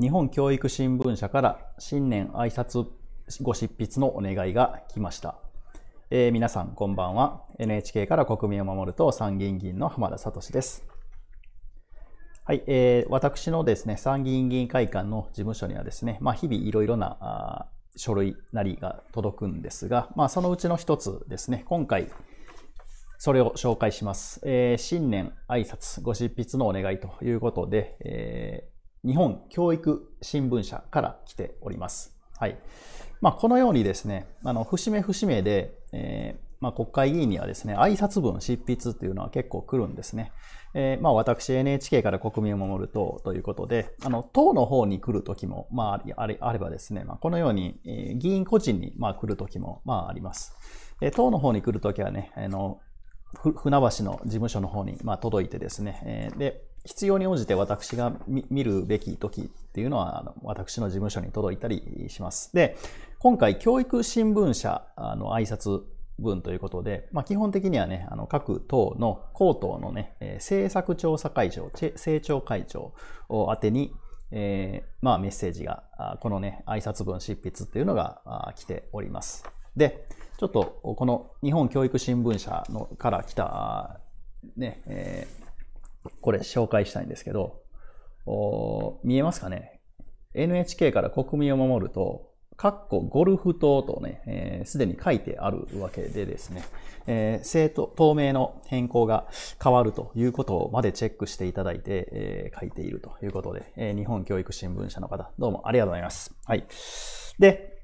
日本教育新聞社から新年挨拶ご執筆のお願いが来ました。えー、皆さんこんばんは。NHK から国民を守ると参議院議員の浜田聡です。はい、えー、私のですね、参議院議員会館の事務所にはですね、まあ、日々いろいろなあ書類なりが届くんですが、まあ、そのうちの一つですね、今回、それを紹介します。えー、新年挨拶ご執筆のお願いということで、えー日本教育新聞社から来ております。はい。まあ、このようにですね、あの、節目節目で、えー、まあ、国会議員にはですね、挨拶文執筆というのは結構来るんですね。えー、まあ、私 NHK から国民を守る党ということで、あの、党の方に来る時も、まあ、あれあればですね、まあ、このように、えー、議員個人に、まあ、来る時も、まあ、あります。えー、党の方に来る時はね、あの、船橋の事務所の方に、まあ、届いてですね、えー、で、必要に応じて私が見るべき時っていうのは、あの私の事務所に届いたりします。で、今回、教育新聞社の挨拶文ということで、まあ、基本的にはね、あの各党の高等のね、政策調査会長、政調会長を宛てに、えー、まあ、メッセージが、このね、挨拶文執筆っていうのが来ております。で、ちょっとこの日本教育新聞社のから来た、ね、えーこれ紹介したいんですけど、見えますかね ?NHK から国民を守ると、かっこゴルフ島とね、す、えー、で、に書いてあるわけでですね、えー、政党、透名の変更が変わるということまでチェックしていただいて、えー、書いているということで、えー、日本教育新聞社の方、どうもありがとうございます。はい。で、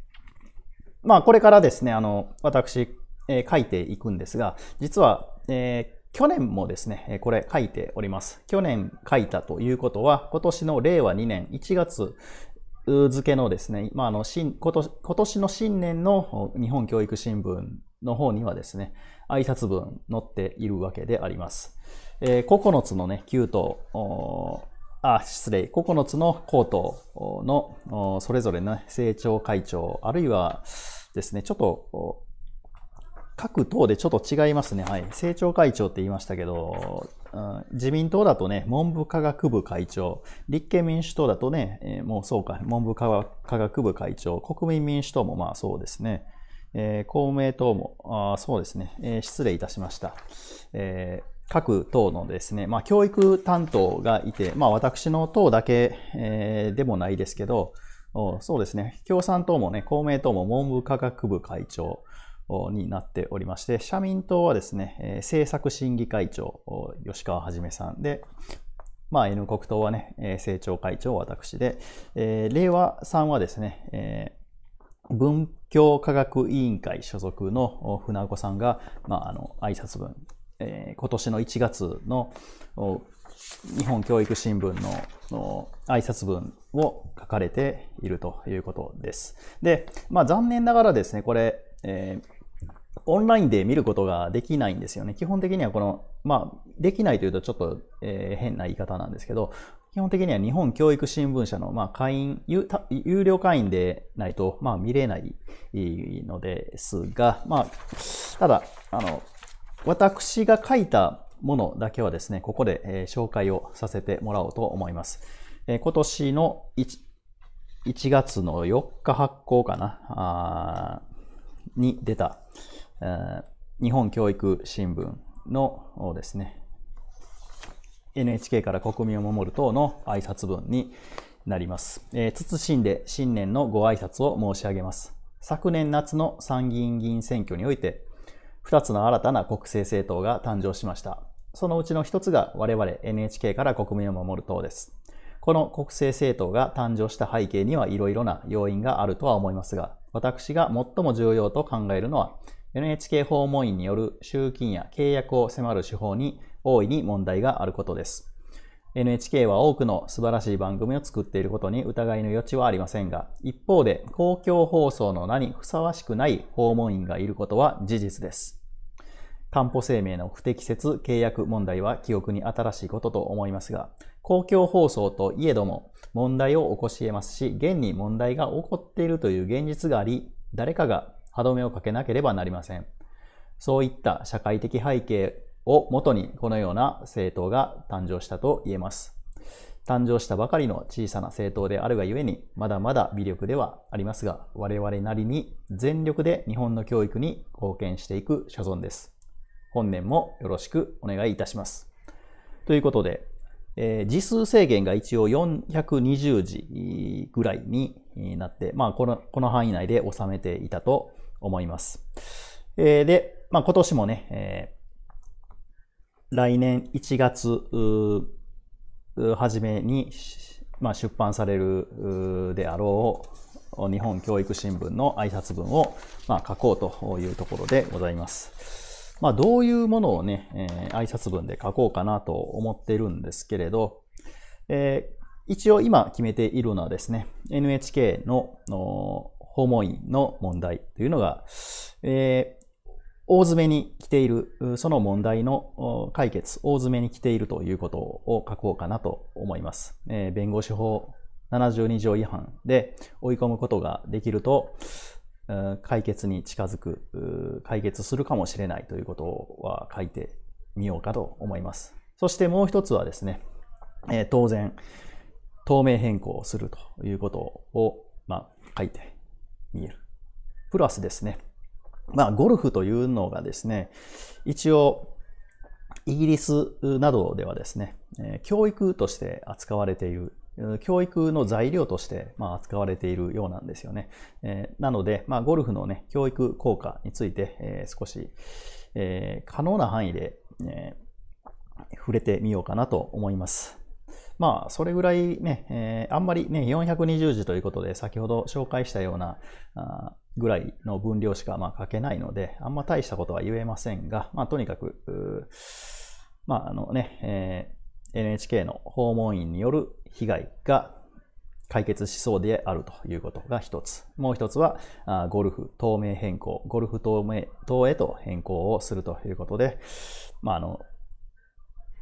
まあ、これからですね、あの、私、えー、書いていくんですが、実は、えー、去年もですね、これ書いております。去年書いたということは、今年の令和2年1月付けのですね、まあ、あの新今年の新年の日本教育新聞の方にはですね、挨拶文載っているわけであります。えー、9つのね、9党、あ、失礼、9つの高等のそれぞれの、政調会長、あるいはですね、ちょっと各党でちょっと違いますね。はい。政調会長って言いましたけど、うん、自民党だとね、文部科学部会長、立憲民主党だとね、えー、もうそうか、文部科学部会長、国民民主党もまあそうですね。えー、公明党も、あそうですね、えー、失礼いたしました。え各党のですね、まあ、教育担当がいて、まあ、私の党だけ、えでもないですけど、そうですね、共産党もね、公明党も文部科学部会長、になっておりまして、社民党はですね、政策審議会長、吉川はじめさんで、まあ、N 国党はね、政調会長、私で、令和さんはですね、文教科学委員会所属の船子さんが、まあ、あの、挨拶文、今年の1月の日本教育新聞のの挨拶文を書かれているということです。で、まあ、残念ながらですね、これ、えーオンラインで見ることができないんですよね。基本的にはこの、まあ、できないというとちょっと、えー、変な言い方なんですけど、基本的には日本教育新聞社の、まあ、会員有、有料会員でないと、まあ、見れないのですが、まあ、ただ、あの、私が書いたものだけはですね、ここで、えー、紹介をさせてもらおうと思います。えー、今年の 1, 1月の4日発行かな、に出た、日本教育新聞のですね、NHK から国民を守る党の挨拶文になります。えー、謹んで新年のご挨拶を申し上げます。昨年夏の参議院議員選挙において、2つの新たな国政政党が誕生しました。そのうちの1つが我々 NHK から国民を守る党です。この国政政党が誕生した背景にはいろいろな要因があるとは思いますが、私が最も重要と考えるのは、NHK 訪問員による集金や契約を迫る手法に大いに問題があることです。NHK は多くの素晴らしい番組を作っていることに疑いの余地はありませんが、一方で公共放送の名にふさわしくない訪問員がいることは事実です。担保生命の不適切契約問題は記憶に新しいことと思いますが、公共放送といえども問題を起こし得ますし、現に問題が起こっているという現実があり、誰かが歯止めをかけなければなりません。そういった社会的背景をもとにこのような政党が誕生したと言えます。誕生したばかりの小さな政党であるがゆえに、まだまだ微力ではありますが、我々なりに全力で日本の教育に貢献していく所存です。本年もよろしくお願いいたします。ということで、えー、字数制限が一応420字ぐらいになって、まあこの、この範囲内で収めていたと思います。えー、で、まあ、今年もね、えー、来年1月初めに、まあ、出版されるであろう日本教育新聞の挨拶文を、まあ、書こうというところでございます。まあ、どういうものをね、えー、挨拶文で書こうかなと思ってるんですけれど、えー、一応今決めているのはですね、NHK の訪問員の問題というのが、えー、大詰めに来ている、その問題の解決、大詰めに来ているということを書こうかなと思います。えー、弁護士法72条違反で追い込むことができると、解決に近づく、解決するかもしれないということは書いてみようかと思います。そしてもう一つはですね、えー、当然、透明変更するということを、まあ、書いて見える。プラスですね、まあ、ゴルフというのがですね、一応、イギリスなどではですね、教育として扱われている、教育の材料としてま扱われているようなんですよね。なので、まあ、ゴルフのね、教育効果について少し可能な範囲で触れてみようかなと思います。まあ、それぐらいね、えー、あんまりね、420字ということで、先ほど紹介したような、あぐらいの分量しかまあ書けないので、あんま大したことは言えませんが、まあ、とにかく、まあ、あのね、えー、NHK の訪問員による被害が解決しそうであるということが一つ。もう一つは、ゴルフ透明変更、ゴルフ透明、等へと変更をするということで、まあ、あの、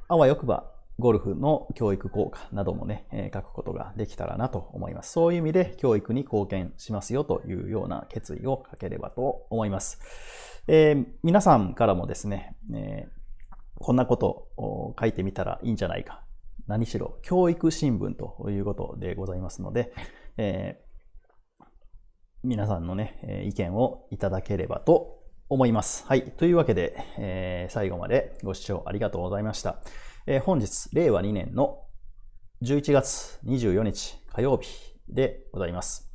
あわよくばゴルフの教育効果などもね、え書くことができたらなと思います。そういう意味で教育に貢献しますよというような決意をかければと思います。えー、皆さんからもですね、えー、こんなことを書いてみたらいいんじゃないか。何しろ教育新聞ということでございますので、えー、皆さんのね、意見をいただければと思います。はい。というわけで、え最後までご視聴ありがとうございました。えー、本日、令和2年の11月24日火曜日でございます。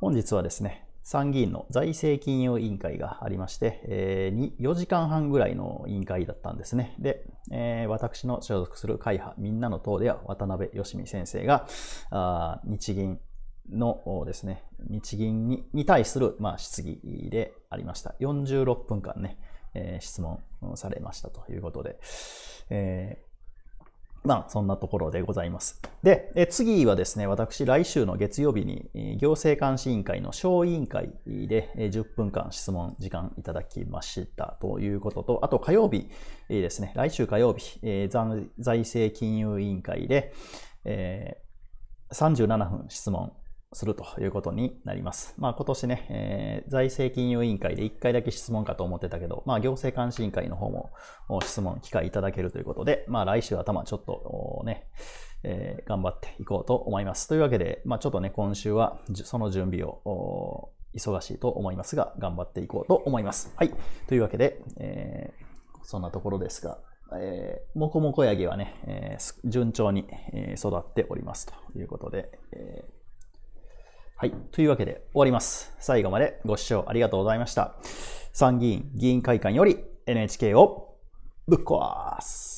本日はですね、参議院の財政金融委員会がありまして、4時間半ぐらいの委員会だったんですね。で、私の所属する会派、みんなの党では渡辺義美先生が、日銀のですね、日銀に対する、質疑でありました。46分間ね、質問されましたということで、まあ、そんなところでございます。で、え次はですね、私、来週の月曜日に、行政監視委員会の小委員会で、10分間質問時間いただきましたということと、あと火曜日ですね、来週火曜日、財政金融委員会で、え37分質問するということになります。まあ今年ね、えー、財政金融委員会で1回だけ質問かと思ってたけど、まあ行政監視委員会の方も質問、機会いただけるということで、まあ来週頭ちょっとね、えー、頑張っていこうと思います。というわけで、まあちょっとね、今週はその準備を忙しいと思いますが、頑張っていこうと思います。はい。というわけで、えー、そんなところですが、えー、もこもこやぎはね、えー、順調に育っておりますということで、えーはい。というわけで終わります。最後までご視聴ありがとうございました。参議院議員会館より NHK をぶっ壊す。